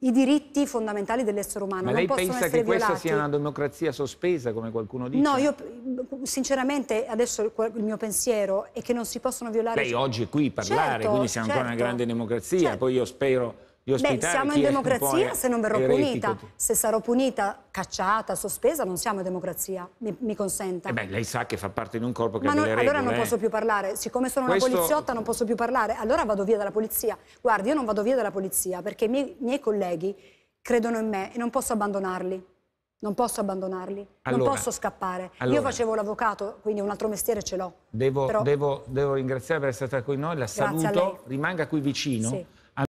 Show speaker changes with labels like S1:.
S1: i diritti fondamentali dell'essere umano. Ma lei pensa che questa sia una
S2: democrazia sospesa, come qualcuno dice? No, io
S1: sinceramente adesso il mio pensiero è che non si possono violare... Lei
S2: oggi è qui a parlare, certo, quindi siamo certo, ancora una certo. grande democrazia, certo. poi io spero gli ospitali. Beh, siamo in
S1: democrazia se non verrò eretico. punita. Se sarò punita, cacciata, sospesa, non siamo in democrazia, mi, mi consenta. Eh beh, lei
S3: sa che fa parte di un corpo che Ma ha non, delle regole. Allora non posso più
S1: parlare, siccome sono Questo... una poliziotta non posso più parlare, allora vado via dalla polizia. Guardi, io non vado via dalla polizia perché i miei, miei colleghi credono in me e non posso abbandonarli. Non posso abbandonarli, allora, non posso scappare. Allora, Io facevo l'avvocato, quindi un altro mestiere ce l'ho.
S2: Devo, però... devo, devo, ringraziare per essere stata qui noi, la saluto, rimanga qui vicino. Sì.